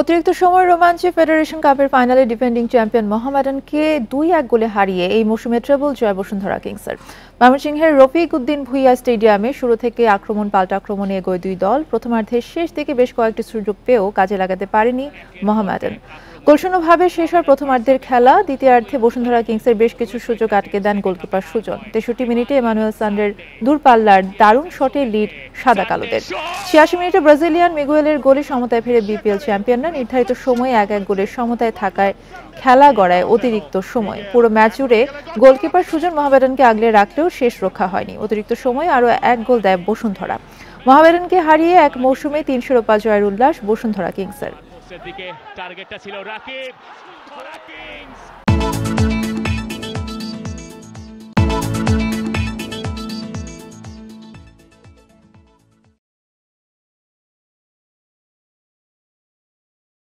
অতিরিক্ত সময় রোমাঞ্চে ফেডারেশন কাপের ফাইনালে ডিফেন্ডিং চ্যাম্পিয়ন মোহামেডানকে দুই এক গোলে হারিয়ে এই মৌসুমে ট্রেবল জয় বসুন্ধরা কিংসের ময়মনসিংহের রফিক উদ্দিন ভুইয়া স্টেডিয়ামে শুরু থেকে আক্রমণ পাল্টা আক্রমণে এগোয় দুই দল প্রথমার্ধের শেষ দিকে বেশ কয়েকটি সুযোগ পেয়েও কাজে লাগাতে পারেনি মোহামেডান গোলশূন্যভাবে শেষ হওয়ার প্রথমার্ধের খেলা দ্বিতীয়ার্ধে বসুন্ধরা কিংসের বেশ কিছু সুযোগ আটকে দেন গোলকিপার সুজন তেষট্টি মিনিটে এমানুয়েল সান্ডের দূরপাল্লার দারুণ শটে লিড সাদা কালোদের ছিয়াশি মিনিটে ব্রাজিলিয়ান মিগুয়েলের গোলে সমতায় ফিরে বিপিএল চ্যাম্পিয়নরা নির্ধারিত সময়ে এক এক গোলের সমতায় থাকায় খেলা গড়ায় অতিরিক্ত সময় পুরো ম্যাচ জুড়ে গোলকিপার সুজন মহাবেদনকে আগলে রাখলেও শেষ রক্ষা হয়নি অতিরিক্ত সময় আরও এক গোল দেয় বসুন্ধরা মহাবেদনকে হারিয়ে এক মৌসুমে তিনশো রোপা জয়ের উল্লাস বসুন্ধরা কিংসের Senti que tarjetas y los rackets. ¡Rackings!